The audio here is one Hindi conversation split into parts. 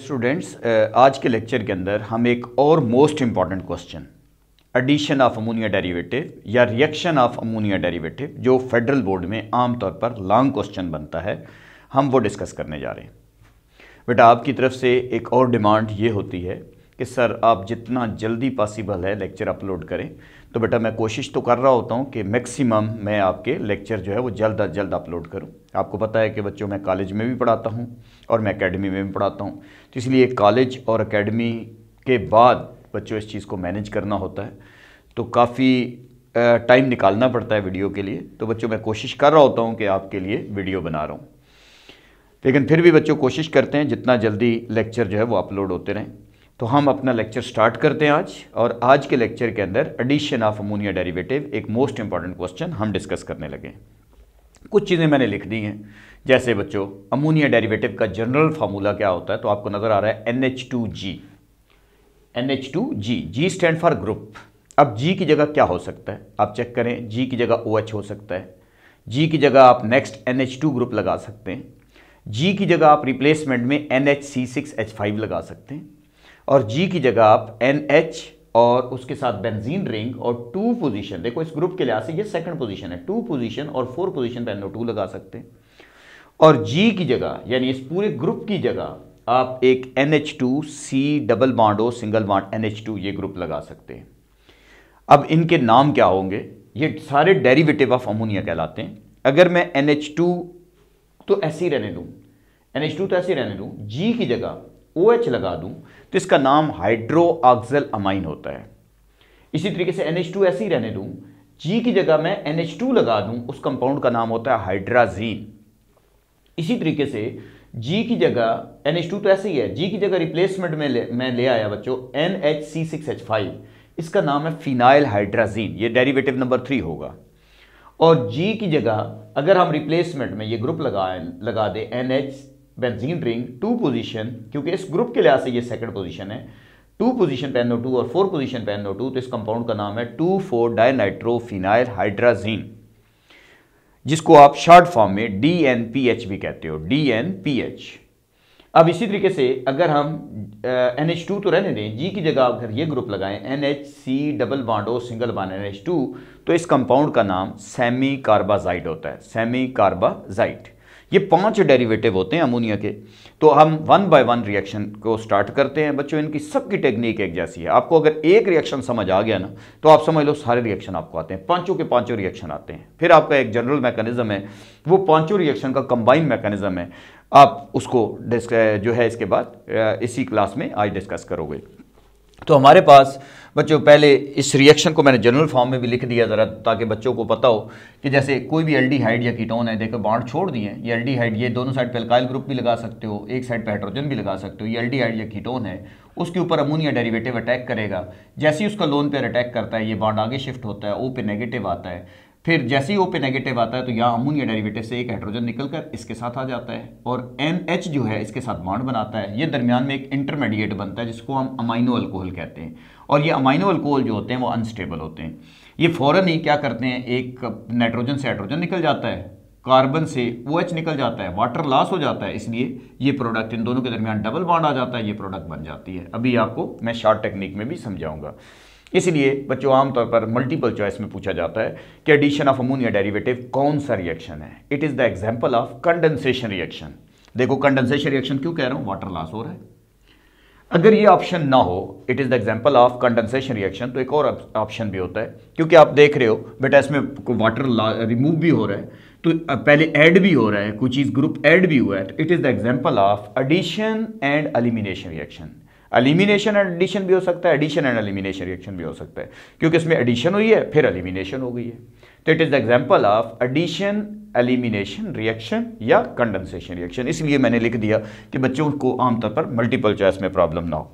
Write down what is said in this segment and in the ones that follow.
स्टूडेंट्स uh, आज के लेक्चर के अंदर हम एक और most important question addition of ammonia derivative या रिएक्शन ऑफ अमोनिया डेरिवेटिव जो फेडरल बोर्ड में आमतौर पर लॉन्ग क्वेश्चन बनता है हम वो डिस्कस करने जा रहे हैं बेटा आपकी तरफ से एक और डिमांड ये होती है कि सर आप जितना जल्दी पॉसिबल है लेक्चर अपलोड करें तो बेटा मैं कोशिश तो कर रहा होता हूँ कि मैक्सिमम मैं आपके लेक्चर जो है वो जल्द अज जल्द अपलोड करूँ आपको पता है कि बच्चों मैं कॉलेज में भी पढ़ाता हूँ और मैं अकेडमी में भी पढ़ाता हूँ तो इसलिए कॉलेज और अकेडमी के बाद बच्चों इस चीज़ को मैनेज करना होता है तो काफ़ी टाइम निकालना पड़ता है वीडियो के लिए तो बच्चों मैं कोशिश कर रहा होता हूँ कि आपके लिए वीडियो बना रहा हूँ लेकिन फिर भी बच्चों कोशिश करते हैं जितना जल्दी लेक्चर जो है वो अपलोड होते रहें तो हम अपना लेक्चर स्टार्ट करते हैं आज और आज के लेक्चर के अंदर एडिशन ऑफ अमोनिया डेरिवेटिव एक मोस्ट इंपॉर्टेंट क्वेश्चन हम डिस्कस करने लगे कुछ चीज़ें मैंने लिख दी हैं जैसे बच्चों अमोनिया डेरिवेटिव का जनरल फार्मूला क्या होता है तो आपको नज़र आ रहा है N H two G N H two G G stand for group अब जी की जगह क्या हो सकता है आप चेक करें जी की जगह ओ OH हो सकता है जी की जगह आप next N H two group लगा सकते हैं जी की जगह आप रिप्लेसमेंट में N H C six H five लगा सकते हैं और जी की जगह आप एन एच और उसके साथ बेंजीन रिंग और टू पोजीशन देखो इस ग्रुप के लिहाज से ये सेकंड पोजीशन है टू पोजीशन और फोर पोजीशन पे टू लगा सकते हैं और जी की जगह यानी इस पूरे ग्रुप की जगह आप एक N H two C double bond single bond N H two ये ग्रुप लगा सकते हैं अब इनके नाम क्या होंगे ये सारे डेरिवेटिव ऑफ अमोनिया कहलाते हैं अगर मैं एन एच टू तो ऐसे ही रहने दूँ एन एच टू तो ऐसे ही रहने दूँ जी की जगह ओ OH लगा दूं तो इसका नाम हाइड्रोआक्सल अमाइन होता है इसी तरीके से NH2 ऐसे ही रहने दूं जी की जगह मैं NH2 लगा दूं उस कंपाउंड का नाम होता है हाइड्राजीन इसी तरीके से जी की जगह NH2 तो ऐसे ही है जी की जगह रिप्लेसमेंट में ले, मैं ले आया बच्चों NHC6H5 इसका नाम है फिनाइल हाइड्राजीन ये डेरिवेटिव नंबर थ्री होगा और जी की जगह अगर हम रिप्लेसमेंट में ये ग्रुप लगा लगा दें N H benzene ring two position क्योंकि इस ग्रुप के लिहाज से ये सेकंड पोजीशन है टू पोजीशन पेनो टू और फोर पोजीशन पेनो टू तो इस कंपाउंड का नाम है टू फोर डायनाइट्रोफिनाइल हाइड्राजीन जिसको आप शॉर्ट फॉर्म में डी एन पी एच भी कहते हो डी एन पी एच अब इसी तरीके से अगर हम एन एच टू तो रहने दें जी की जगह अगर ये ग्रुप लगाएं N H C double bond single bond N H two तो इस कंपाउंड का नाम सेमी कार्बाजाइड होता है सेमी कार्बाजाइड ये पांच डेरिवेटिव होते हैं अमोनिया के तो हम वन बाय वन रिएक्शन को स्टार्ट करते हैं बच्चों इनकी सबकी टेक्निक एक जैसी है आपको अगर एक रिएक्शन समझ आ गया ना तो आप समझ लो सारे रिएक्शन आपको आते हैं पांचों के पांचों रिएक्शन आते हैं फिर आपका एक जनरल मैकेनिज्म है वो पांचों रिएक्शन का कंबाइंड मैकेनिज्म है आप उसको जो है इसके बाद इसी क्लास में आज डिस्कस करोगे तो हमारे पास बच्चों पहले इस रिएक्शन को मैंने जनरल फॉर्म में भी लिख दिया ज़रा ताकि बच्चों को पता हो कि जैसे कोई भी एल्डिहाइड या कीटोन है देखो बाढ़ छोड़ दिए ये एल्डिहाइड ये दोनों साइड पे अल्काइल ग्रुप भी लगा सकते हो एक साइड पे हाइड्रोजन भी लगा सकते हो ये एल्डिहाइड या कीटोन है उसके ऊपर अमोनिया डेरिवेटिव अटैक करेगा जैसे ही उसका लोन पेयर अटैक करता है ये बाढ़ आगे शिफ्ट होता है ओ पे नेगेटिव आता है फिर जैसे ही ओ पे नेगेटिव आता है तो यहाँ अमोनिया डेरिवेटिव से एक हाइड्रोजन निकलकर इसके साथ आ जाता है और एन एच जो है इसके साथ बॉन्ड बनाता है ये दरमियान में एक इंटरमीडिएट बनता है जिसको हम अमाइनो अल्कोहल कहते हैं और ये अमाइनो अल्कोहल जो होते हैं वो अनस्टेबल होते हैं ये फ़ौरन ही क्या करते हैं एक नाइट्रोजन से हाइड्रोजन निकल जाता है कार्बन से ओ एच निकल जाता है वाटर लॉस हो जाता है इसलिए ये प्रोडक्ट इन दोनों के दरमियान डबल बॉन्ड आ जाता है ये प्रोडक्ट बन जाती है अभी आपको मैं शॉर्ट टेक्निक में भी समझाऊँगा इसलिए बच्चों आमतौर पर मल्टीपल चॉइस में पूछा जाता है कि एडिशन ऑफ अमोनिया डेरिवेटिव कौन सा रिएक्शन है it is the example of condensation reaction देखो कंडेंसेशन रिएक्शन क्यों कह रहा हूं वाटर लॉस हो रहा है अगर ये ऑप्शन ना हो it is the example of condensation reaction तो एक और ऑप्शन भी होता है क्योंकि आप देख रहे हो बेटा इसमें वाटर रिमूव भी हो रहा है तो पहले ऐड भी हो रहा है कुछ चीज़ ग्रुप ऐड भी हुआ है तो it is the example of addition and elimination reaction elimination and addition भी हो सकता है एडिशन एंड एलिमिनेशन रिएक्शन भी हो सकता है क्योंकि इसमें एडिशन हुई है फिर एलिमिनेशन हो गई है तो it is the example of addition elimination reaction या कंडेंसेशन रिएक्शन इसलिए मैंने लिख दिया कि बच्चों को आमतौर पर मल्टीपल चॉइस में प्रॉब्लम ना हो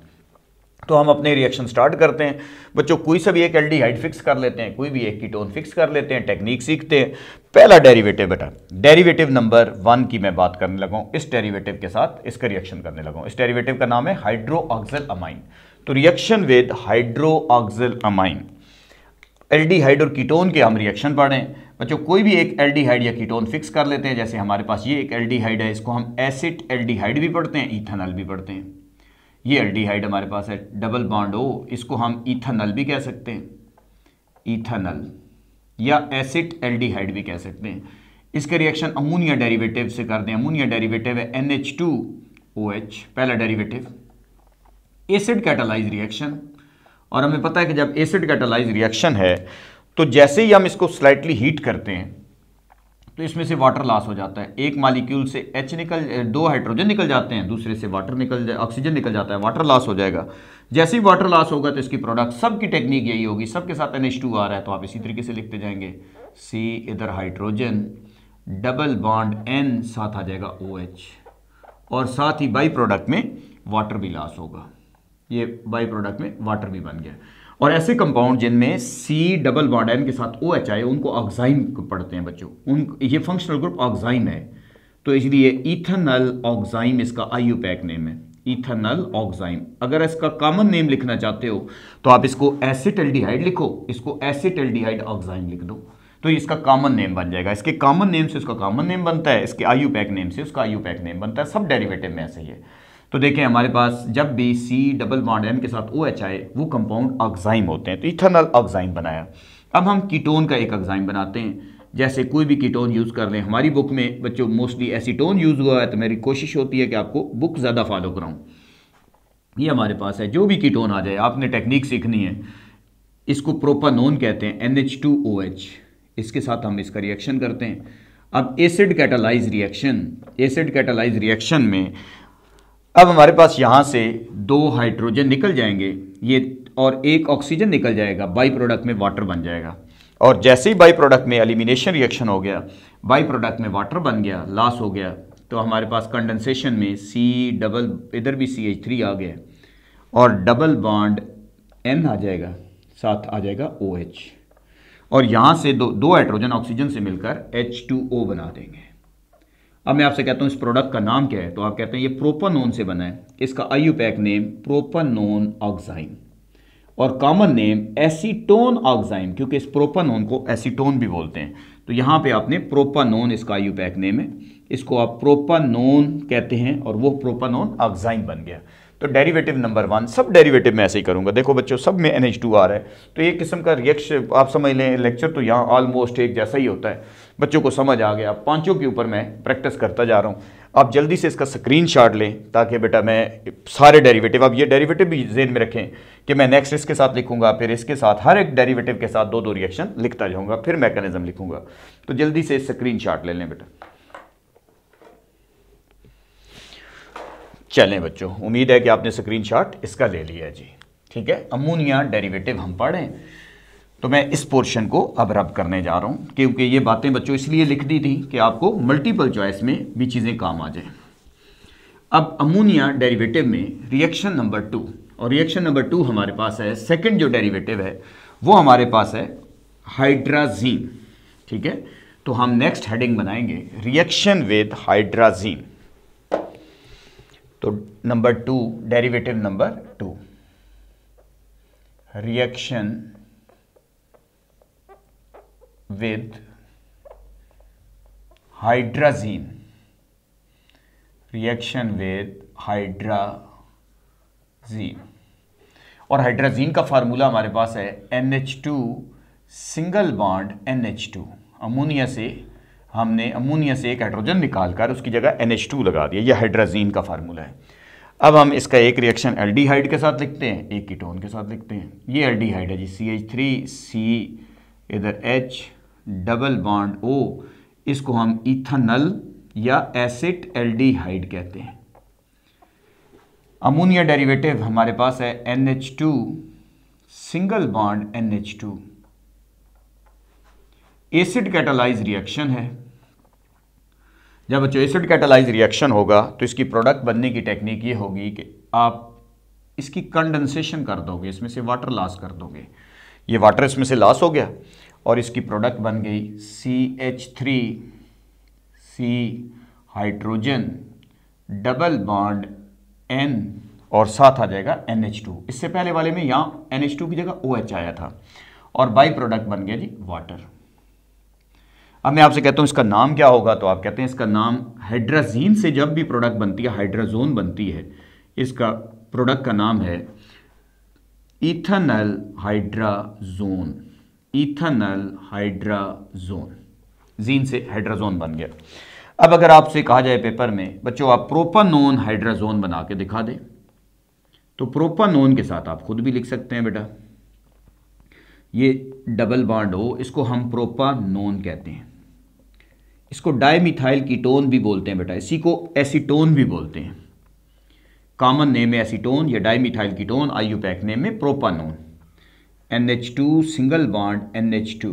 तो हम अपने रिएक्शन स्टार्ट करते हैं बच्चों कोई सा भी एक एल्डिहाइड फिक्स कर लेते हैं कोई भी एक कीटोन फिक्स कर लेते हैं टेक्निक सीखते हैं पहला डेरिवेटिव बेटा डेरिवेटिव नंबर वन की मैं बात करने लगा इस डेरिवेटिव के साथ इसका रिएक्शन करने लगा इस डेरिवेटिव का नाम है ऑक्जल अमाइन तो reaction with hydroxyl amine aldehyde और कीटोन के हम रिएक्शन पढ़ें बच्चों कोई भी एक एल्डिहाइड या कीटोन फिक्स कर लेते हैं जैसे हमारे पास ये एक एल्डिहाइड है इसको हम एसिड एल्डिहाइड भी पढ़ते हैं इथेनॉल भी पढ़ते हैं ये एल्डिहाइड हमारे पास है डबल बॉन्ड ओ इसको हम इथानल भी कह सकते हैं इथानल या एसिड एल्डिहाइड भी कह सकते हैं इसका रिएक्शन अमोनिया डेरिवेटिव से कर दें अमोनिया डेरिवेटिव है N H two O H पहला डेरिवेटिव एसिड कैटालाइज रिएक्शन और हमें पता है कि जब एसिड कैटालाइज रिएक्शन है तो जैसे ही हम इसको स्लाइटली हीट करते हैं तो इसमें से वाटर लॉस हो जाता है एक मालिक्यूल से एच निकल दो हाइड्रोजन निकल जाते हैं दूसरे से वाटर निकल जाए ऑक्सीजन निकल जाता है वाटर लॉस हो जाएगा जैसे ही वाटर लॉस होगा तो इसकी प्रोडक्ट सबकी टेक्निक यही होगी सबके साथ एन आ रहा है तो आप इसी तरीके से लिखते जाएंगे सी इधर हाइड्रोजन डबल बॉन्ड एन साथ आ जाएगा ओ OH, और साथ ही बाई प्रोडक्ट में वाटर भी लॉस होगा ये बाई प्रोडक्ट में वाटर भी बन गया और ऐसे कंपाउंड जिनमें सी डबल बॉन्ड एन के साथ ओ एच आए उनको ऑक्साइन पढ़ते हैं बच्चों उन ये फंक्शनल ग्रुप ऑक्साइन है तो इसलिए ईथनल ऑक्साइम इसका आयु पैक नेम है इथनल ऑक्साइम अगर इसका कॉमन नेम लिखना चाहते हो तो आप इसको एसिटल्डिहाइड लिखो इसको एसिटल्डिहाइड ऑक्साइम लिख दो तो इसका कॉमन नेम बन जाएगा इसके कॉमन नेम से उसका कॉमन नेम बनता है इसके आयु पैक नेम से उसका आयु पैक नेम बनता है सब डेरिवेटिव में ऐसे ही है तो देखें हमारे पास जब भी सी डबल बॉन्ड एन के साथ ओ OH एच आए वो कंपाउंड ऑक्साइम होते हैं तो इथरनल ऑक्साइम बनाया अब हम कीटोन का एक ऑक्साइम बनाते हैं जैसे कोई भी कीटोन यूज़ कर लें हमारी बुक में बच्चों मोस्टली एसीटोन यूज़ हुआ है तो मेरी कोशिश होती है कि आपको बुक ज़्यादा फॉलो कराऊँ ये हमारे पास है जो भी कीटोन आ जाए आपने टेक्निक सीखनी है इसको प्रोपानोन कहते हैं N H two O H इसके साथ हम इसका रिएक्शन करते हैं अब acid catalyse reaction acid catalyse reaction में अब हमारे पास यहाँ से दो हाइड्रोजन निकल जाएंगे ये और एक ऑक्सीजन निकल जाएगा बाई प्रोडक्ट में वाटर बन जाएगा और जैसे ही बाई प्रोडक्ट में एलिमिनेशन रिएक्शन हो गया बाई प्रोडक्ट में वाटर बन गया लॉस हो गया तो हमारे पास कंडेंसेशन में सी डबल इधर भी सी एच थ्री आ गया और डबल बॉन्ड एन आ जाएगा साथ आ जाएगा ओ OH। एच और यहाँ से दो दो हाइड्रोजन ऑक्सीजन से मिलकर एच टू ओ बना देंगे अब मैं आपसे कहता हूँ इस प्रोडक्ट का नाम क्या है तो आप कहते हैं ये नोन से बना है इसका पैक नेम नोन ऑक्साइम और कॉमन नेम एसीटोन ऑक्साइम क्योंकि इस प्रोपानोन को एसीटोन भी बोलते हैं तो यहाँ पे आपने प्रोपानोन इसका पैक नेम है इसको आप नोन कहते हैं और वो प्रोपानोन ऑक्साइम बन गया तो डेरिवेटिव नंबर वन सब डेरिवेटिव में ऐसे ही करूंगा देखो बच्चों सब में एन आ रहा है तो एक किस्म का रिएक्शन आप समझ लें लेक्चर तो यहाँ ऑलमोस्ट एक जैसा ही होता है बच्चों को समझ आ गया पांचों के ऊपर मैं प्रैक्टिस करता जा रहा हूँ आप जल्दी से इसका स्क्रीन शॉट लें ताकि बेटा मैं सारे डेरिवेटिव आप ये डेरिवेटिव भी जेन में रखें कि मैं नेक्स्ट इसके साथ लिखूंगा फिर इसके साथ हर एक डेरिवेटिव के साथ दो दो रिएक्शन लिखता जाऊंगा फिर मैकेनिज्म लिखूंगा तो जल्दी से स्क्रीन शॉट ले लें बेटा चलें बच्चों उम्मीद है कि आपने स्क्रीन शॉट इसका ले लिया जी ठीक है अमोनिया डेरीवेटिव हम पढ़ें तो मैं इस पोर्शन को अब रब करने जा रहा हूं क्योंकि ये बातें बच्चों इसलिए लिख दी थी कि आपको मल्टीपल चॉइस में भी चीज़ें काम आ जाए अब अमोनिया डेरिवेटिव में रिएक्शन नंबर टू और रिएक्शन नंबर टू हमारे पास है सेकेंड जो डेरिवेटिव है वो हमारे पास है हाइड्राजीन ठीक है तो हम नेक्स्ट हेडिंग बनाएंगे रिएक्शन विद हाइड्राजीन तो number two derivative number two reaction with hydrazine reaction with hydrazine और हाइड्राजीन का फार्मूला हमारे पास है NH2 two single bond N H two ammonia से हमने अमोनिया से एक हाइड्रोजन निकालकर उसकी जगह NH2 टू लगा दिया यह हाइड्राजीन का फार्मूला है अब हम इसका एक रिएक्शन एल्डिहाइड के साथ लिखते हैं एक कीटोन के साथ लिखते हैं ये एल्डिहाइड है जी सी एच थ्री सी इधर एच डबल बॉन्ड ओ इसको हम इथनल या एसिड एल्डिहाइड कहते हैं अमोनिया डेरिवेटिव हमारे पास है N H two single bond N H two acid catalyse reaction है जब बच्चों एसिड कैटालाइज रिएक्शन होगा तो इसकी प्रोडक्ट बनने की टेक्निक ये होगी कि आप इसकी कंडेंसेशन कर दोगे इसमें से वाटर लॉस कर दोगे ये वाटर इसमें से लॉस हो गया और इसकी प्रोडक्ट बन गई C H three C hydrogen double bond N और साथ आ जाएगा एन एच टू इससे पहले वाले में यहां एन एच टू की जगह ओ OH आया था और बाई प्रोडक्ट बन गया जी वाटर अब मैं आपसे कहता हूं इसका नाम क्या होगा तो आप कहते हैं इसका नाम हाइड्राजीन से जब भी प्रोडक्ट बनती है हाइड्राजोन बनती है इसका प्रोडक्ट का नाम है इथनल हाइड्राजोन इथनल हाइड्राजोन जीन से हाइड्राजोन बन गया अब अगर आपसे कहा जाए पेपर में बच्चों आप प्रोपानोन हाइड्राजोन बना के दिखा दें तो प्रोपानोन के साथ आप खुद भी लिख सकते हैं बेटा ये डबल बॉन्ड हो इसको हम प्रोपानोन कहते हैं इसको डायमिथाइल कीटोन भी बोलते हैं बेटा इसी को एसीटोन भी बोलते हैं कॉमन नेम है एसीटोन या डायमिथाइल कीटोन पैक नेम में propanone two single bond two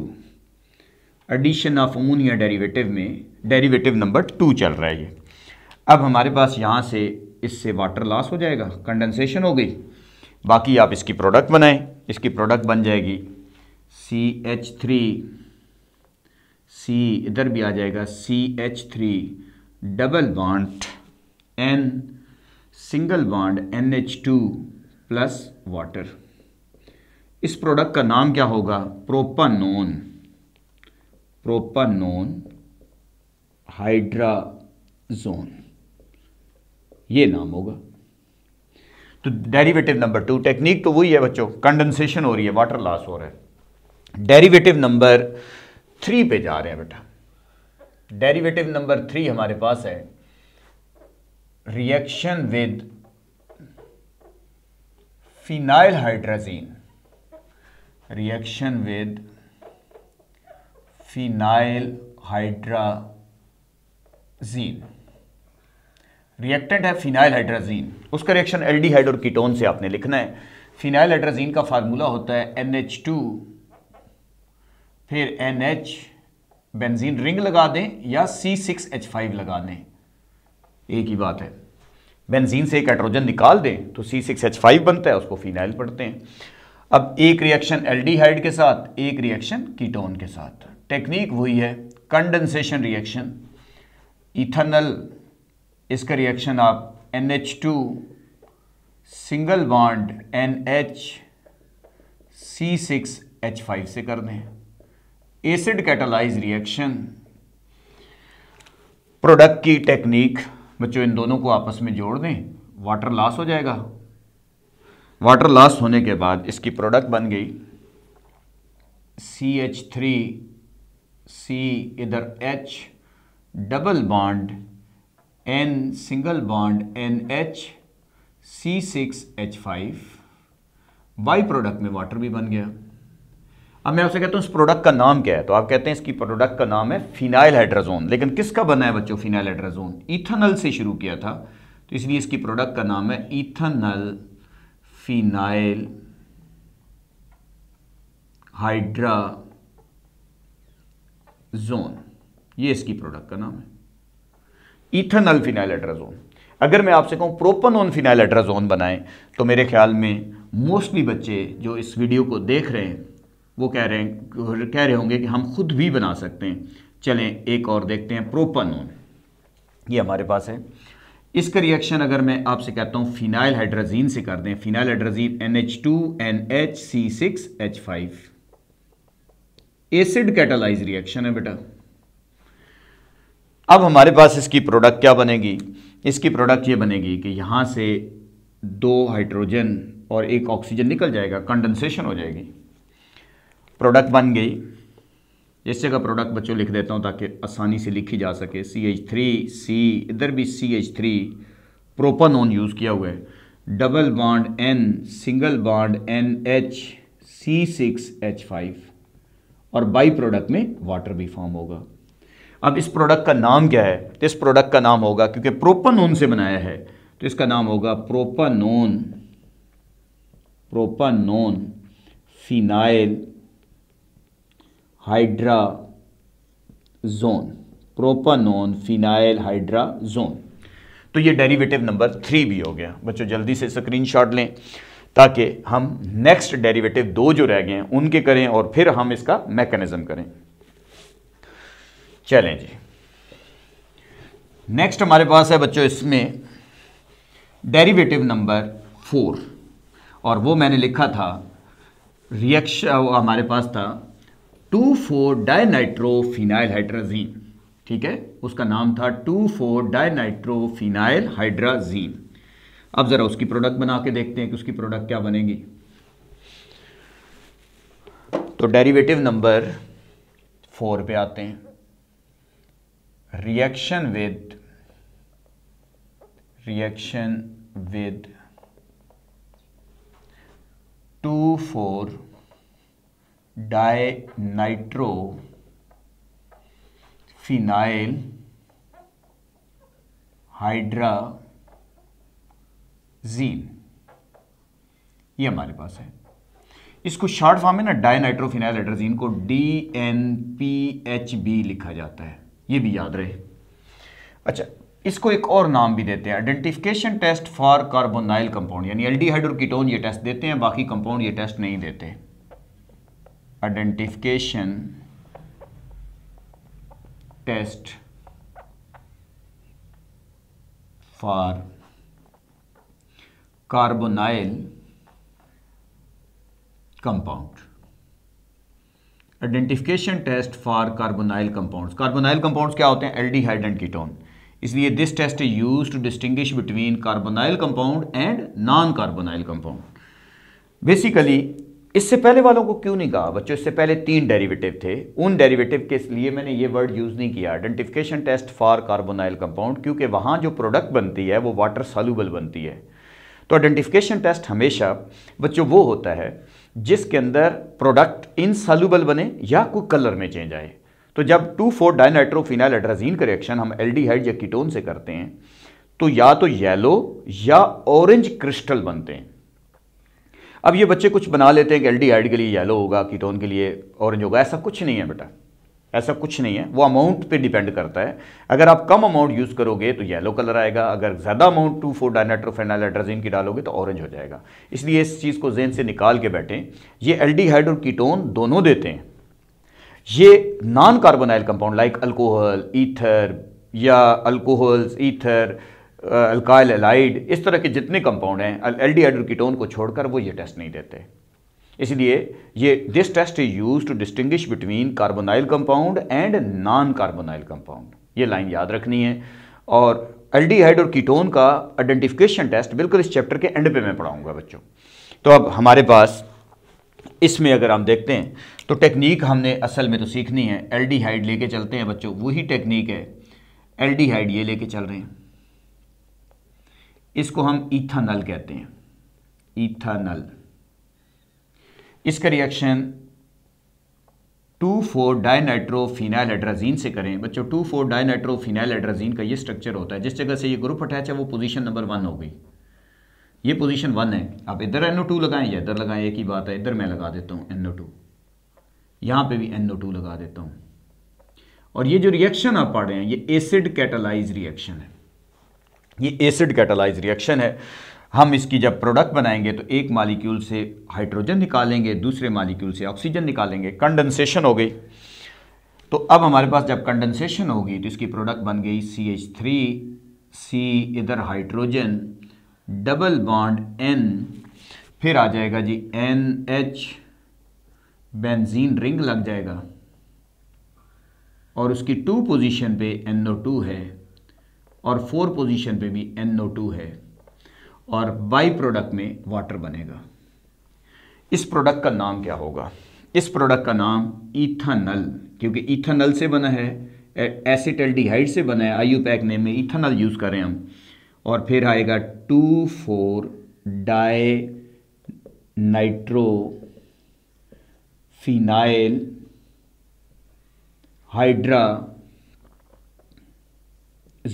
addition of ammonia derivative में डेरिवेटिव नंबर टू चल रहा है ये अब हमारे पास यहाँ से इससे वाटर लॉस हो जाएगा कंडेंसेशन हो गई बाकी आप इसकी प्रोडक्ट बनाएं इसकी प्रोडक्ट बन जाएगी सी एच थ्री सी इधर भी आ जाएगा C H three double bond N single bond N H two plus water इस प्रोडक्ट का नाम क्या होगा प्रोपानोन प्रोपानोन हाइड्राजोन ये नाम होगा तो डेरिवेटिव नंबर टू टेक्निक तो वही है बच्चों कंडेंसेशन हो रही है वाटर लॉस हो रहा है डेरिवेटिव नंबर थ्री पे जा रहे हैं बेटा डेरिवेटिव नंबर थ्री हमारे पास है reaction with phenyl hydrazine reaction with phenyl hydrazine reactant है फिनाइल हाइड्राजीन उसका रिएक्शन एल्डिहाइड और कीटोन से आपने लिखना है फिनाइल हाइड्राजीन का फार्मूला होता है NH2 फिर NH बेंजीन रिंग लगा दें या C6H5 लगा दें एक ही बात है बेंजीन से एक हाइड्रोजन निकाल दें तो C6H5 बनता है उसको फिनाइल पढ़ते हैं अब एक रिएक्शन एल्डिहाइड के साथ एक रिएक्शन कीटोन के साथ टेक्निक वही है कंडेंसेशन रिएक्शन इथेनल इसका रिएक्शन आप NH2 single bond NH C6H5 से कर दें एसिड कैटलाइज रिएक्शन प्रोडक्ट की टेक्निक बच्चों इन दोनों को आपस में जोड़ दें वाटर लॉस हो जाएगा वाटर लॉस होने के बाद इसकी प्रोडक्ट बन गई सी एच थ्री सी इधर H double bond N single bond N H C six H five by product में वाटर भी बन गया अब मैं आपसे कहता हूँ इस प्रोडक्ट का नाम क्या है तो आप कहते हैं इसकी प्रोडक्ट का नाम है फिनाइल हाइड्राजोन लेकिन किसका बना है बच्चों फिनाइल हाइड्राजोन इथनल से शुरू किया था तो इसलिए इसकी प्रोडक्ट का नाम है इथनल फिनाइल हाइड्रा जोन ये इसकी प्रोडक्ट का नाम है इथेनल फिनाइल एड्राजोन अगर मैं आपसे प्रोपन प्रोपनोन फिनाइल एड्राजोन बनाएं तो मेरे ख्याल में मोस्टली बच्चे जो इस वीडियो को देख रहे हैं वो कह रहे हैं कह रहे होंगे कि हम खुद भी बना सकते हैं चलें एक और देखते हैं प्रोपनोन ये हमारे पास है इसका रिएक्शन अगर मैं आपसे कहता हूं फिनाइल हाइड्राजीन से कर दें phenyl hydrazine N H two N H C six H five acid catalyse reaction है बेटा अब हमारे पास इसकी प्रोडक्ट क्या बनेगी इसकी प्रोडक्ट ये बनेगी कि यहां से दो हाइड्रोजन और एक ऑक्सीजन निकल जाएगा कंडेंसेशन हो जाएगी प्रोडक्ट बन गई इस जगह प्रोडक्ट बच्चों लिख देता हूँ ताकि आसानी से लिखी जा सके सी एच थ्री सी इधर भी C H three propanone use किया हुआ है double bond N single bond N H C six H five और बाई प्रोडक्ट में वाटर भी फॉर्म होगा अब इस प्रोडक्ट का नाम क्या है तो इस प्रोडक्ट का नाम होगा क्योंकि प्रोपानोन से बनाया है तो इसका नाम होगा propanone propanone phenyl hydrazone propanone phenyl hydrazone तो ये डेरिवेटिव नंबर थ्री भी हो गया बच्चों जल्दी से स्क्रीनशॉट लें ताकि हम नेक्स्ट डेरिवेटिव दो जो रह गए हैं उनके करें और फिर हम इसका मैकेनिज्म करें चलें जी नेक्स्ट हमारे पास है बच्चों इसमें डेरिवेटिव नंबर फोर और वो मैंने लिखा था रिएक्शन हमारे पास था टू फोर डायनाइट्रोफिनाइल हाइड्राजीन ठीक है उसका नाम था टू फोर डायनाइट्रोफिनाइल हाइड्राजीन अब ज़रा उसकी प्रोडक्ट बना के देखते हैं कि उसकी प्रोडक्ट क्या बनेगी तो डेरिवेटिव नंबर फोर पे आते हैं reaction with reaction with two four dinitro phenyl hydrazine ये हमारे पास है इसको शॉर्ट फॉर्म में ना डायनाइट्रोफिनाइल हाइड्रोजीन को डी एन पी एच बी लिखा जाता है ये भी याद रहे अच्छा इसको एक और नाम भी देते हैं identification test for carbonyl compound यानी एल्डिहाइड और कीटोन ये टेस्ट देते हैं बाकी कंपाउंड ये टेस्ट नहीं देते हैं identification test for carbonyl compound identification test for carbonyl compound carbonyl compound क्या होते हैं एल्डिहाइड एंड कीटोन इसलिए this test use to distinguish between carbonyl compound and non carbonyl compound basically इससे पहले वालों को क्यों नहीं कहा बच्चों इससे पहले तीन डेरिवेटिव थे उन डेरिवेटिव के लिए मैंने ये वर्ड यूज़ नहीं किया identification test for carbonyl compound क्योंकि वहाँ जो प्रोडक्ट बनती है वो वाटर सॉल्यूबल बनती है तो आइडेंटिफिकेशन टेस्ट हमेशा बच्चों वो होता है जिसके अंदर प्रोडक्ट इन इनसॉल्यूबल बने या कोई कलर में चेंज आए तो जब टू फोर डाइनाइट्रोफिनाइल एड्राजीन का रिएक्शन हम एल्डिहाइड या कीटोन से करते हैं तो या तो येलो या ऑरेंज क्रिस्टल बनते हैं अब ये बच्चे कुछ बना लेते हैं कि एल्डिहाइड के लिए येलो होगा कीटोन के लिए ऑरेंज होगा ऐसा कुछ नहीं है बेटा ऐसा कुछ नहीं है वो अमाउंट पे डिपेंड करता है अगर आप कम अमाउंट यूज़ करोगे तो येलो कलर आएगा अगर ज़्यादा अमाउंट टू फोर डायनाट्रोफेनाइल की डालोगे तो ऑरेंज हो जाएगा इसलिए इस चीज़ को जेन से निकाल के बैठें ये एल्डिहाइड और कीटोन दोनों देते हैं ये non carbonyl compound like alcohol ether या अल्कोहल्स ईथर अल्काइल एलाइड इस तरह के जितने कंपाउंड हैं एल डी हाइड्रोकीटोन को छोड़कर वो ये टेस्ट नहीं देते इसलिए ये this test is use to distinguish between carbonyl compound and non carbonyl compound ये लाइन याद रखनी है और एल डी हाइड और कीटोन का आइडेंटिफिकेशन टेस्ट बिल्कुल इस चैप्टर के एंड पे मैं पढ़ाऊंगा बच्चों तो अब हमारे पास इसमें अगर हम देखते हैं तो टेक्निक हमने असल में तो सीखनी है एल डी हाइड लेके चलते हैं बच्चों वही टेक्निक है एल डी हाइड ये लेके चल रहे हैं इसको हम ईथानल कहते हैं इथानल इसका reaction two four dinitrophenyl hydrazine से करें बच्चों टू फोर डायनाइट्रोफिनाइल एड्राजीन का ये स्ट्रक्चर होता है जिस जगह से ये ग्रुप अटैच है वो पोजीशन नंबर वन हो गई ये पोजीशन वन है आप इधर एनओ टू लगाएं या इधर लगाएं एक ही बात है इधर मैं लगा देता हूँ एनओ टू यहाँ पर भी एन ओ टू लगा देता हूँ और ये जो रिएक्शन आप पढ़ रहे हैं ये एसिड कैटालाइज रिएक्शन है ये एसिड कैटालाइज रिएक्शन है हम इसकी जब प्रोडक्ट बनाएंगे तो एक मालिक्यूल से हाइड्रोजन निकालेंगे दूसरे मालिक्यूल से ऑक्सीजन निकालेंगे कंडेंसेशन हो गई तो अब हमारे पास जब कंडेंसेशन होगी तो इसकी प्रोडक्ट बन गई सी एच थ्री सी इधर हाइड्रोजन डबल बॉन्ड एन फिर आ जाएगा G N H benzene ring लग जाएगा और उसकी टू पोजीशन पे एन ओ टू है और फोर पोजीशन पे भी एन टू है और बाई प्रोडक्ट में वाटर बनेगा इस प्रोडक्ट का नाम क्या होगा इस प्रोडक्ट का नाम इथानल क्योंकि इथानल से बना है एसिटल से बना है आयु पैक नेम में इथानल यूज़ करें हम और फिर आएगा two four dinitro phenyl 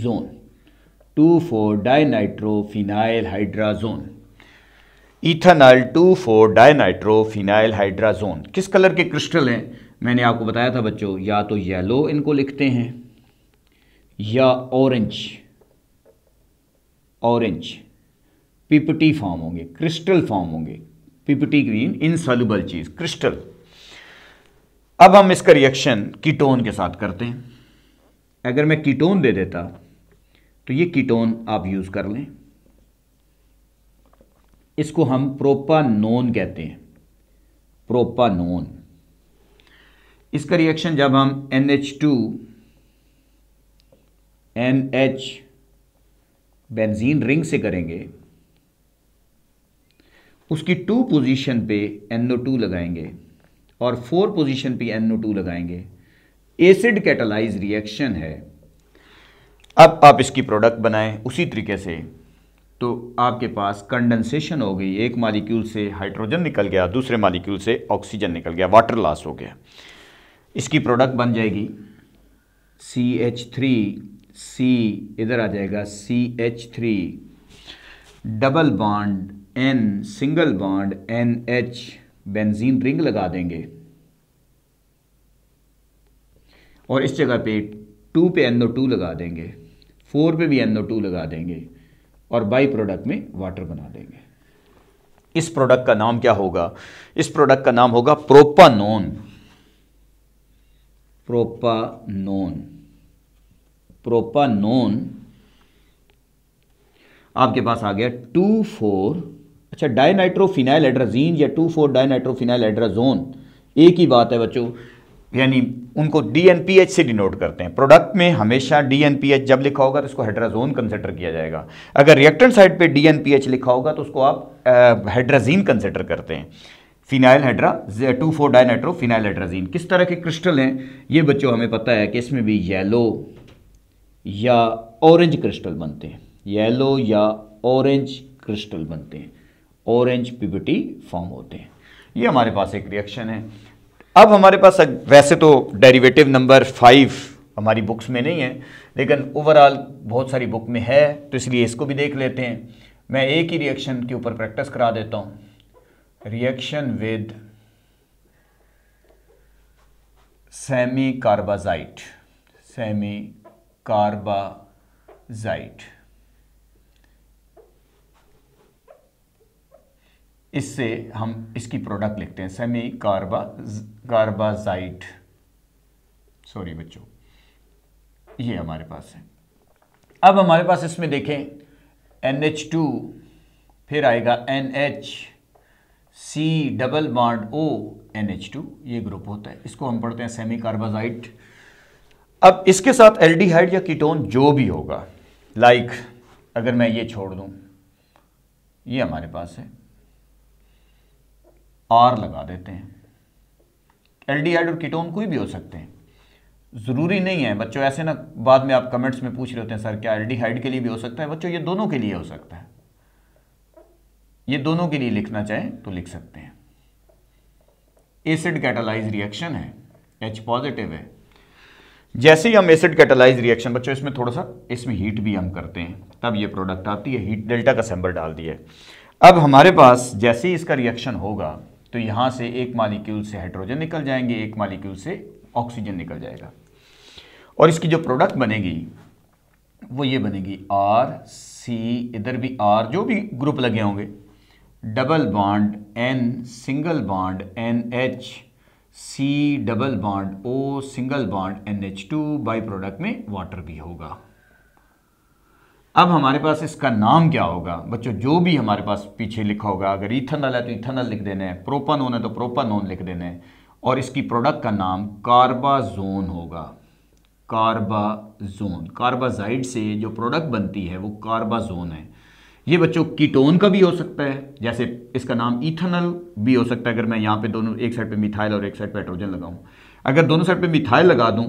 hydrazone two four dinitrophenyl hydrazone ethanol two four dinitrophenyl hydrazone किस कलर के क्रिस्टल हैं मैंने आपको बताया था बच्चों या तो येलो इनको लिखते हैं या ऑरेंज ऑरेंज पिपटी फॉर्म होंगे क्रिस्टल फॉर्म होंगे पिपटी ग्रीन इनसॉल्युबल चीज़ क्रिस्टल अब हम इसका रिएक्शन कीटोन के साथ करते हैं अगर मैं कीटोन दे देता तो ये कीटोन आप यूज़ कर लें इसको हम प्रोपानोन कहते हैं प्रोपा नोन इसका रिएक्शन जब हम N H two N H benzene ring से करेंगे उसकी टू पोजीशन पे एनओ टू लगाएंगे और फोर पोजीशन पे एनओ टू लगाएंगे एसिड कैटलाइज रिएक्शन है अब आप इसकी प्रोडक्ट बनाएं उसी तरीके से तो आपके पास कंडेंसेशन हो गई एक मालिक्यूल से हाइड्रोजन निकल गया दूसरे मालिक्यूल से ऑक्सीजन निकल गया वाटर लॉस हो गया इसकी प्रोडक्ट बन जाएगी सी एच थ्री सी इधर आ जाएगा C H three double bond N single bond N H benzene ring लगा देंगे और इस जगह पे टू पे एन ओ टू लगा देंगे फोर पे भी एन टू लगा देंगे और बाई प्रोडक्ट में वाटर बना देंगे इस प्रोडक्ट का नाम क्या होगा इस प्रोडक्ट का नाम होगा प्रोपानोन प्रोपानोन प्रोपानोन आपके पास आ गया टू फोर अच्छा डायनाइट्रोफिनाइल एड्राजीन या टू फोर डायनाइट्रोफिनाइल एड्राजोन एक ही बात है बच्चों यानी उनको डी से डिनोट करते हैं प्रोडक्ट में हमेशा डी जब लिखा होगा तो उसको हाइड्राजोन कंसिडर किया जाएगा अगर रिएक्टेंट साइड पे डी लिखा होगा तो उसको आप हाइड्राजीन कंसिडर करते हैं phenyl hydra two four dinitro phenyl hydrazine किस तरह के क्रिस्टल हैं ये बच्चों हमें पता है कि इसमें भी येलो या ऑरेंज क्रिस्टल बनते हैं येलो या ऑरेंज क्रिस्टल बनते हैं ऑरेंज पिबिटी फॉर्म होते हैं ये हमारे पास एक रिएक्शन है अब हमारे पास वैसे तो डेरिवेटिव नंबर फाइव हमारी बुक्स में नहीं है लेकिन ओवरऑल बहुत सारी बुक में है तो इसलिए इसको भी देख लेते हैं मैं एक ही रिएक्शन के ऊपर प्रैक्टिस करा देता हूँ reaction with semi carbazide semi carbazide इससे हम इसकी प्रोडक्ट लिखते हैं सेमी कार्बा कार्बाजाइट सॉरी बच्चों ये हमारे पास है अब हमारे पास इसमें देखें NH2 फिर आएगा NH C double bond O NH2 ये ग्रुप होता है इसको हम पढ़ते हैं सेमी कार्बाजाइट अब इसके साथ एल्डिहाइड या कीटोन जो भी होगा लाइक like, अगर मैं ये छोड़ दूं ये हमारे पास है आर लगा देते हैं एल्डिहाइड और कीटोन कोई भी हो सकते हैं ज़रूरी नहीं है बच्चों ऐसे ना बाद में आप कमेंट्स में पूछ रहे होते हैं सर क्या एल्डिहाइड के लिए भी हो सकता है बच्चों ये दोनों के लिए हो सकता है ये दोनों के लिए लिखना चाहें तो लिख सकते हैं एसिड कैटालाइज रिएक्शन है एच पॉजिटिव है जैसे ही हम एसिड कैटालाइज रिएक्शन बच्चों इसमें थोड़ा सा इसमें हीट भी हम करते हैं तब ये प्रोडक्ट आती है हीट डेल्टा का सैम्बल डाल दिया अब हमारे पास जैसे ही इसका रिएक्शन होगा तो यहाँ से एक मालिक्यूल से हाइड्रोजन निकल जाएंगे एक मालिक्यूल से ऑक्सीजन निकल जाएगा और इसकी जो प्रोडक्ट बनेगी वो ये बनेगी आर सी इधर भी आर जो भी ग्रुप लगे होंगे double bond N single bond N H C double bond O single bond N H two by product में वाटर भी होगा अब हमारे पास इसका नाम क्या होगा बच्चों जो भी हमारे पास पीछे लिखा होगा अगर इथनल है तो इथनल लिख देना है प्रोपानोन है तो प्रोपानोन लिख देना है और इसकी प्रोडक्ट का नाम कार्बाजोन होगा कार्बाजोन कार्बाजाइड से जो प्रोडक्ट बनती है वो कार्बाजोन है ये बच्चों कीटोन का भी हो सकता है जैसे इसका नाम इथनल भी हो सकता है अगर मैं यहाँ पे दोनों एक साइड पे मिथाइल और एक साइड पे हाइड्रोजन लगाऊं अगर दोनों साइड पे मिथाइल लगा दूं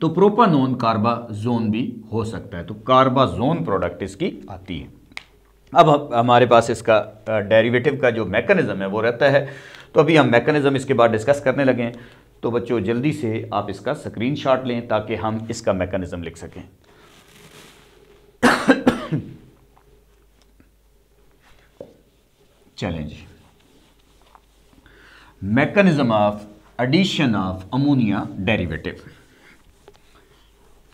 तो प्रोपानोन कार्बाजोन भी हो सकता है तो कार्बाजोन प्रोडक्ट इसकी आती है अब हमारे पास इसका डेरिवेटिव का जो मैकेनिज्म है वो रहता है तो अभी हम मैकेनिज्म इसके बाद डिस्कस करने लगे तो बच्चों जल्दी से आप इसका स्क्रीन लें ताकि हम इसका मैकेनिज्म लिख सकें challenge mechanism of addition of ammonia derivative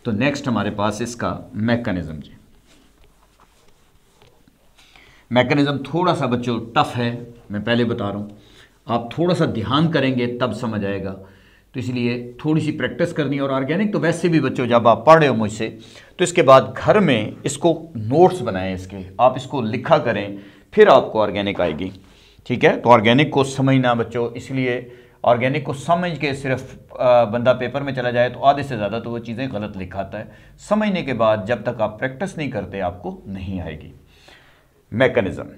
तो नेक्स्ट हमारे पास इसका मैकेनिज्म जी मैकेनिज्म थोड़ा सा बच्चों टफ है मैं पहले बता रहा हूं आप थोड़ा सा ध्यान करेंगे तब समझ आएगा तो इसलिए थोड़ी सी प्रैक्टिस करनी है और ऑर्गेनिक तो वैसे भी बच्चों जब आप पढ़ रहे हो मुझसे तो इसके बाद घर में इसको नोट्स बनाएं इसके आप इसको लिखा करें फिर आपको ऑर्गेनिक आएगी ठीक है तो ऑर्गेनिक को समझना बच्चों इसलिए ऑर्गेनिक को समझ के सिर्फ बंदा पेपर में चला जाए तो आधे से ज़्यादा तो वो चीज़ें गलत लिखाता है समझने के बाद जब तक आप प्रैक्टिस नहीं करते आपको नहीं आएगी मैकेनिज़्म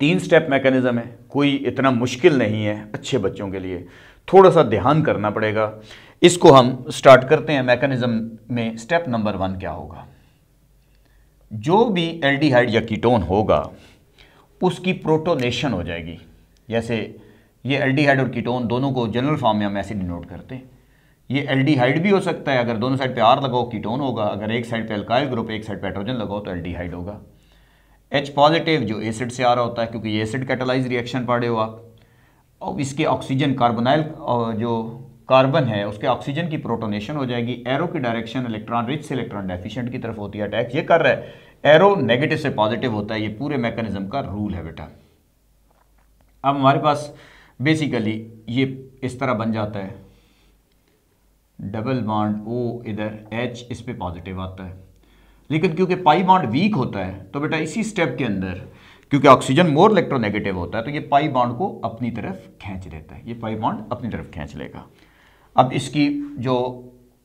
तीन स्टेप मैकेनिज़्म है कोई इतना मुश्किल नहीं है अच्छे बच्चों के लिए थोड़ा सा ध्यान करना पड़ेगा इसको हम स्टार्ट करते हैं मैकेनिज़्म में स्टेप नंबर वन क्या होगा जो भी एल्डिहाइड या कीटोन होगा उसकी प्रोटोनेशन हो जाएगी जैसे ये एल्डिहाइड और कीटोन दोनों को जनरल फॉर्म में हम ऐसे डिनोट करते हैं ये एल्डिहाइड भी हो सकता है अगर दोनों साइड पे आर लगाओ कीटोन होगा अगर एक साइड पे अल्काइल ग्रुप एक साइड पेट्रोजन लगाओ तो एल्डिहाइड होगा एच पॉजिटिव जो एसिड से आ रहा होता है क्योंकि ये एसिड कैटलाइज रिएक्शन पड़े हो आप और इसके ऑक्सीजन कार्बोनाइल जो कार्बन है उसके ऑक्सीजन की प्रोटोनेशन हो जाएगी एरो की डायरेक्शन इलेक्ट्रॉन रिच से इलेक्ट्रॉन डेफिशिएंट की तरफ होती है अटैक ये कर रहा है एरो नेगेटिव से पॉजिटिव होता है ये पूरे मैकेनिज्म का रूल है बेटा अब हमारे पास बेसिकली ये इस तरह बन जाता है डबल बॉन्ड ओ इधर एच इस पर पॉजिटिव आता है लेकिन क्योंकि पाई बॉन्ड वीक होता है तो बेटा इसी स्टेप के अंदर क्योंकि ऑक्सीजन मोर इलेक्ट्रोनेगेटिव होता है तो ये पाई बॉन्ड को अपनी तरफ खींच देता है ये पाई बॉन्ड अपनी तरफ खींच लेगा अब इसकी जो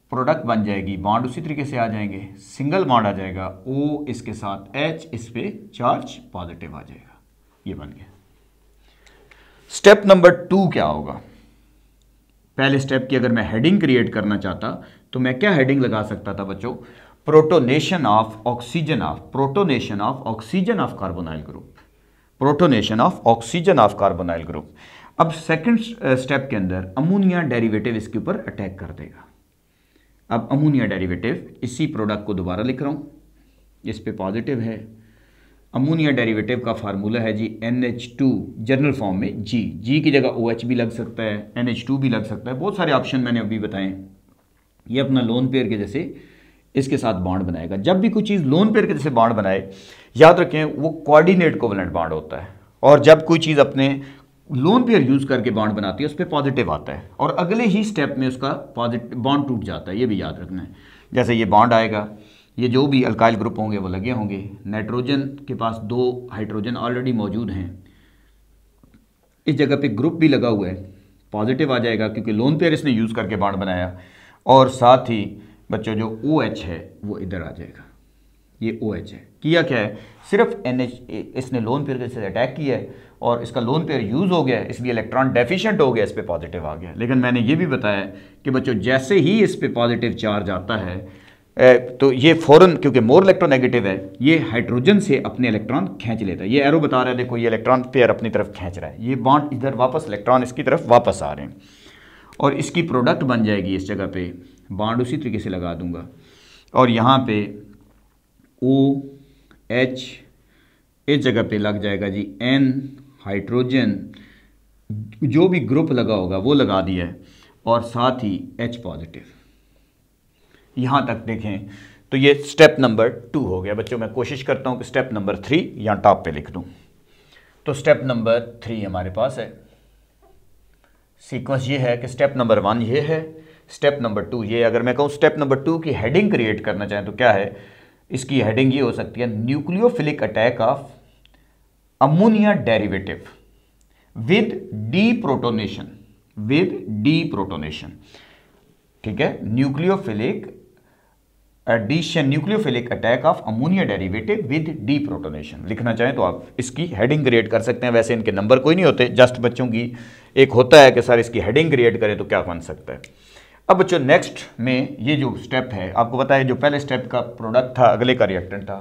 प्रोडक्ट बन जाएगी बॉन्ड उसी तरीके से आ जाएंगे सिंगल बॉन्ड आ जाएगा ओ इसके साथ एच इस पर चार्ज पॉजिटिव आ जाएगा ये बन गया स्टेप नंबर टू क्या होगा पहले स्टेप की अगर मैं हेडिंग क्रिएट करना चाहता तो मैं क्या हेडिंग लगा सकता था बच्चों protonation of oxygen of protonation of oxygen of carbonyl group protonation of oxygen of carbonyl group अब सेकंड स्टेप के अंदर अमोनिया डेरिवेटिव इसके ऊपर अटैक कर देगा अब अमोनिया डेरिवेटिव इसी प्रोडक्ट को दोबारा लिख रहा हूं इस पर पॉजिटिव है अमोनिया डेरिवेटिव का फार्मूला है G N H two general form में जी जी की जगह ओ OH भी लग सकता है एन एच टू भी लग सकता है बहुत सारे ऑप्शन मैंने अभी बताए ये अपना लोन पेयर के जैसे इसके साथ बॉन्ड बनाएगा जब भी कोई चीज़ लोन पेयर के जैसे बॉन्ड बनाए याद रखें वो कोऑर्डिनेट कोवलेंट बॉन्ड होता है और जब कोई चीज़ अपने लोन पेयर यूज़ करके बॉन्ड बनाती है उस पर पॉजिटिव आता है और अगले ही स्टेप में उसका पॉजिटिव बॉन्ड टूट जाता है ये भी याद रखना है जैसे ये बॉन्ड आएगा ये जो भी अल्काइल ग्रुप होंगे वो लगे होंगे नाइट्रोजन के पास दो हाइड्रोजन ऑलरेडी मौजूद हैं इस जगह पे ग्रुप भी लगा हुआ है पॉजिटिव आ जाएगा क्योंकि लोन पेयर इसने यूज़ करके बाढ़ बनाया और साथ ही बच्चों जो ओ OH है वो इधर आ जाएगा ये ओ OH है किया क्या है सिर्फ एन इसने लोन पेयर साथ अटैक किया है और इसका लोन पेयर यूज़ हो गया है इसलिए इलेक्ट्रॉन डेफिशिएंट हो गया इस पर पॉजिटिव आ गया लेकिन मैंने ये भी बताया कि बच्चों जैसे ही इस पर पॉजिटिव चार्ज आता है तो ये फ़ौरन क्योंकि मोर इलेक्ट्रोनेगेटिव है ये हाइड्रोजन से अपने इलेक्ट्रॉन खींच लेता है ये एरो बता रहा है देखो ये इलेक्ट्रॉन पेयर अपनी तरफ खींच रहा है ये बॉन्ड इधर वापस इलेक्ट्रॉन इसकी तरफ वापस आ रहे हैं और इसकी प्रोडक्ट बन जाएगी इस जगह पे बॉन्ड उसी तरीके से लगा दूंगा और यहाँ पे ओ एच इस जगह पे लग जाएगा जी एन हाइड्रोजन जो भी ग्रुप लगा होगा वो लगा दिया है और साथ ही एच पॉजिटिव यहां तक देखें तो ये स्टेप नंबर टू हो गया बच्चों मैं कोशिश करता हूं कि स्टेप नंबर थ्री यहां टॉप पे लिख दू तो स्टेप नंबर थ्री हमारे पास है सीक्वेंस ये है कि स्टेप नंबर वन ये है स्टेप नंबर टू ये अगर मैं कहूं स्टेप नंबर टू की हेडिंग क्रिएट करना चाहें तो क्या है इसकी हेडिंग ये हो सकती है nucleophilic attack of ammonia derivative with deprotonation with deprotonation ठीक है nucleophilic nucleophilic attack of ammonia derivative with deprotonation लिखना चाहें तो आप इसकी हेडिंग क्रिएट कर सकते हैं वैसे इनके नंबर कोई नहीं होते जस्ट बच्चों की एक होता है कि सर इसकी हेडिंग क्रिएट करें तो क्या बन सकता है अब बच्चों नेक्स्ट में ये जो स्टेप है आपको पता है जो पहले स्टेप का प्रोडक्ट था अगले का रिएक्टेंट था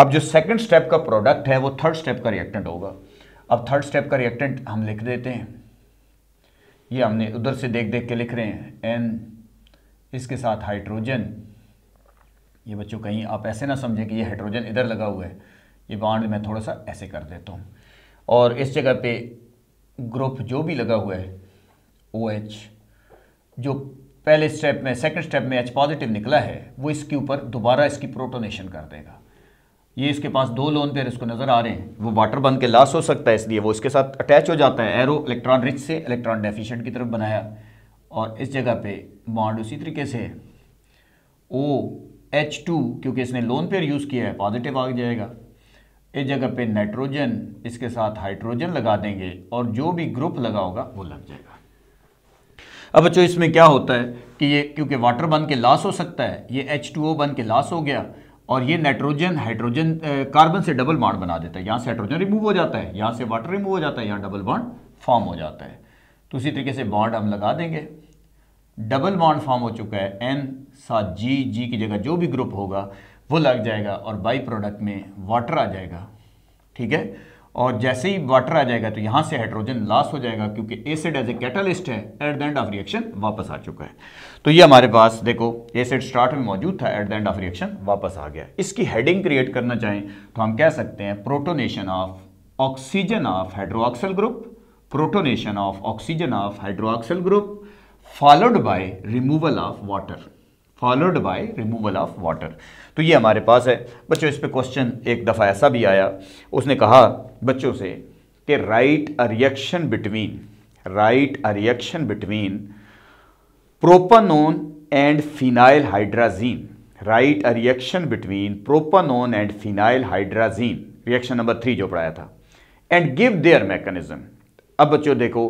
अब जो सेकेंड स्टेप का प्रोडक्ट है वो थर्ड स्टेप का रिएक्टेंट होगा अब थर्ड स्टेप का रिएक्टेंट हम लिख देते हैं ये हमने उधर से देख देख के लिख रहे हैं एन इसके साथ हाइड्रोजन ये बच्चों कहीं आप ऐसे ना समझें कि ये हाइड्रोजन इधर लगा हुआ है ये बाड मैं थोड़ा सा ऐसे कर देता हूँ और इस जगह पे ग्रुप जो भी लगा हुआ है ओ OH, जो पहले स्टेप में सेकंड स्टेप में एच पॉजिटिव निकला है वो इसके ऊपर दोबारा इसकी प्रोटोनेशन कर देगा ये इसके पास दो लोन पेयर इसको नज़र आ रहे हैं वो वाटर बन के लास हो सकता है इसलिए वो इसके साथ अटैच हो जाता है एरो इलेक्ट्रॉन रिच से इलेक्ट्रॉन डेफिशेंट की तरफ बनाया और इस जगह पे बॉन्ड उसी तरीके से ओ एच टू क्योंकि इसने लोन पेयर यूज़ किया है पॉजिटिव आ जाएगा इस जगह पे नाइट्रोजन इसके साथ हाइड्रोजन लगा देंगे और जो भी ग्रुप लगा होगा वो लग जाएगा अब बच्चों इसमें क्या होता है कि ये क्योंकि वाटर बन के लास हो सकता है ये एच टू ओ बन के लॉस हो गया और ये नाइट्रोजन हाइड्रोजन कार्बन से डबल बॉन्ड बना देता है यहाँ से हाइड्रोजन रिमूव हो जाता है यहाँ से वाटर रिमूव हो जाता है यहाँ डबल बॉन्ड फॉर्म हो जाता है तो उसी तरीके से बॉन्ड हम लगा देंगे डबल बॉन्ड फॉर्म हो चुका है एन साथ जी जी की जगह जो भी ग्रुप होगा वो लग जाएगा और बाई प्रोडक्ट में वाटर आ जाएगा ठीक है और जैसे ही वाटर आ जाएगा तो यहां से हाइड्रोजन लॉस हो जाएगा क्योंकि एसिड एज ए कैटलिस्ट है at the end of reaction वापस आ चुका है तो ये हमारे पास देखो एसिड स्टार्ट में मौजूद था at the end of reaction वापस आ गया इसकी हेडिंग क्रिएट करना चाहें तो हम कह सकते हैं protonation of oxygen of hydroxyl group protonation of oxygen of hydroxyl group followed by removal of water followed by removal of water तो ये हमारे पास है बच्चों इस पर क्वेश्चन एक दफ़ा ऐसा भी आया उसने कहा बच्चों से कि write a reaction between write a reaction between propanone and phenyl hydrazine write a reaction between propanone and phenyl hydrazine reaction number three जो पढ़ाया था एंड गिव देयर मैकेनिज्म अब बच्चों देखो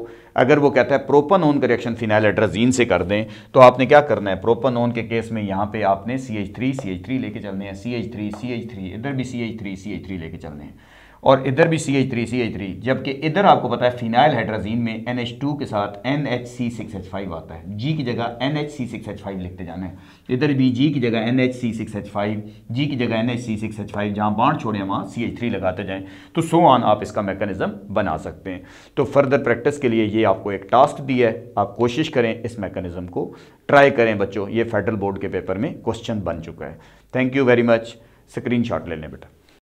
अगर वो कहता है प्रोपन ओन का रिएक्शन फिनाइल एड्राजीन से कर दें तो आपने क्या करना है प्रोपन ओन के केस में यहाँ पे आपने C H three C H three लेके चलने हैं C H three C H three इधर भी C H three C H three लेके चलने हैं और इधर भी C H three C H three जबकि इधर आपको पता है फिनाइल हाइड्राजीन में एन एच टू के साथ N H C six H five आता है जी की जगह N H C six H five लिखते जाना है तो इधर भी जी की जगह N H C six H five G की जगह N H C six H five जहाँ बाढ़ छोड़ें वहाँ सी एच थ्री लगाते जाएँ तो सो ऑन आप इसका मैकेनिज़्म बना सकते हैं तो फर्दर प्रैक्टिस के लिए ये आपको एक टास्क दिया है आप कोशिश करें इस मैकेनिज़्म को ट्राई करें बच्चों ये फेडरल बोर्ड के पेपर में क्वेश्चन बन चुका है thank you very much screen shot ले लें बेटा